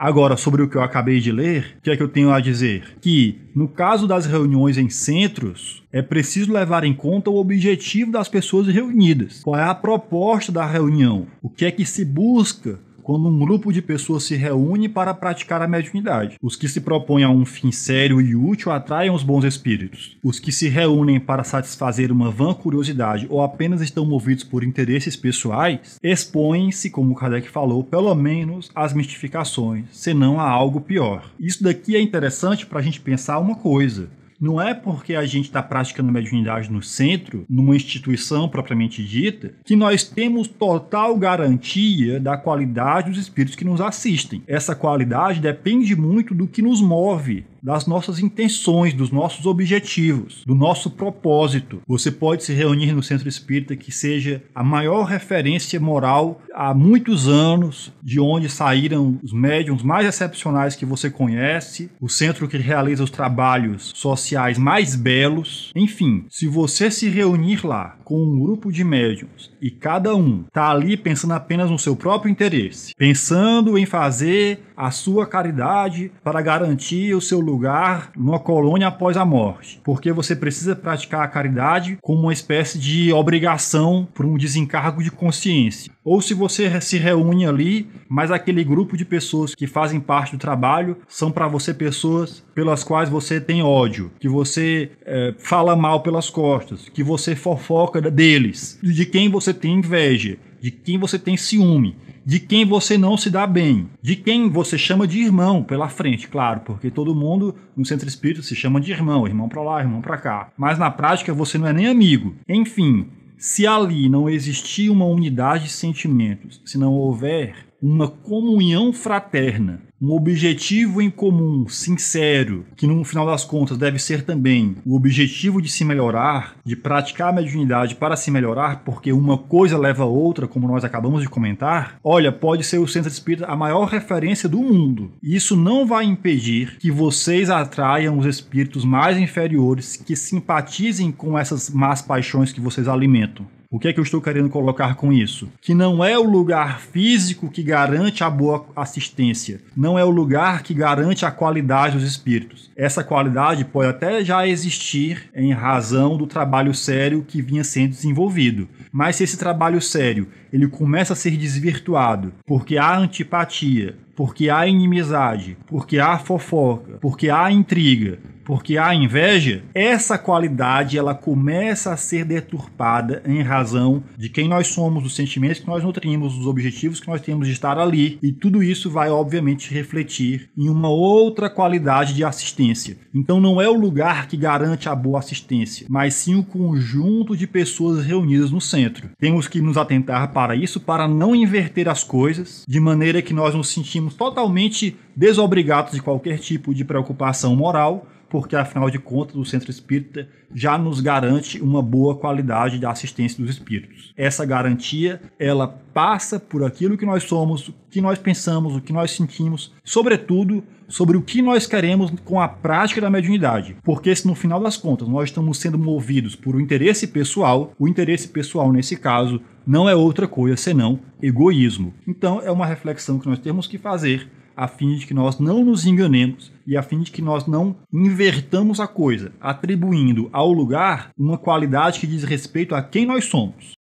Agora, sobre o que eu acabei de ler, o que é que eu tenho a dizer? Que, no caso das reuniões em centros, é preciso levar em conta o objetivo das pessoas reunidas. Qual é a proposta da reunião? O que é que se busca quando um grupo de pessoas se reúne para praticar a mediunidade. Os que se propõem a um fim sério e útil atraem os bons espíritos. Os que se reúnem para satisfazer uma vã curiosidade ou apenas estão movidos por interesses pessoais, expõem-se, como Kardec falou, pelo menos às mistificações, senão a algo pior. Isso daqui é interessante para a gente pensar uma coisa. Não é porque a gente está praticando mediunidade no centro, numa instituição propriamente dita, que nós temos total garantia da qualidade dos espíritos que nos assistem. Essa qualidade depende muito do que nos move, das nossas intenções, dos nossos objetivos, do nosso propósito. Você pode se reunir no centro espírita que seja a maior referência moral há muitos anos, de onde saíram os médiums mais excepcionais que você conhece, o centro que realiza os trabalhos sociais mais belos. Enfim, se você se reunir lá com um grupo de médiums e cada um está ali pensando apenas no seu próprio interesse, pensando em fazer a sua caridade para garantir o seu lugar numa colônia após a morte, porque você precisa praticar a caridade como uma espécie de obrigação por um desencargo de consciência. Ou se você se reúne ali, mas aquele grupo de pessoas que fazem parte do trabalho são para você pessoas pelas quais você tem ódio, que você é, fala mal pelas costas, que você fofoca deles, de quem você tem inveja de quem você tem ciúme, de quem você não se dá bem, de quem você chama de irmão pela frente, claro, porque todo mundo no centro espírita se chama de irmão, irmão para lá, irmão para cá. Mas na prática você não é nem amigo. Enfim, se ali não existir uma unidade de sentimentos, se não houver uma comunhão fraterna, um objetivo em comum, sincero, que no final das contas deve ser também o objetivo de se melhorar, de praticar a mediunidade para se melhorar, porque uma coisa leva a outra, como nós acabamos de comentar, olha, pode ser o Centro Espírita a maior referência do mundo. Isso não vai impedir que vocês atraiam os espíritos mais inferiores que simpatizem com essas más paixões que vocês alimentam. O que é que eu estou querendo colocar com isso? Que não é o lugar físico que garante a boa assistência, não é o lugar que garante a qualidade dos espíritos. Essa qualidade pode até já existir em razão do trabalho sério que vinha sendo desenvolvido, mas se esse trabalho sério ele começa a ser desvirtuado porque há antipatia, porque há inimizade, porque há fofoca, porque há intriga, porque há inveja, essa qualidade ela começa a ser deturpada em razão de quem nós somos, dos sentimentos que nós nutrimos, dos objetivos que nós temos de estar ali, e tudo isso vai obviamente refletir em uma outra qualidade de assistência. Então não é o lugar que garante a boa assistência, mas sim o conjunto de pessoas reunidas no centro. Temos que nos atentar para isso para não inverter as coisas de maneira que nós nos sentimos somos totalmente desobrigados de qualquer tipo de preocupação moral, porque afinal de contas o centro espírita já nos garante uma boa qualidade da assistência dos espíritos. Essa garantia, ela passa por aquilo que nós somos, o que nós pensamos, o que nós sentimos, sobretudo sobre o que nós queremos com a prática da mediunidade. Porque se no final das contas nós estamos sendo movidos por um interesse pessoal, o interesse pessoal nesse caso não é outra coisa senão egoísmo. Então é uma reflexão que nós temos que fazer a fim de que nós não nos enganemos e a fim de que nós não invertamos a coisa, atribuindo ao lugar uma qualidade que diz respeito a quem nós somos.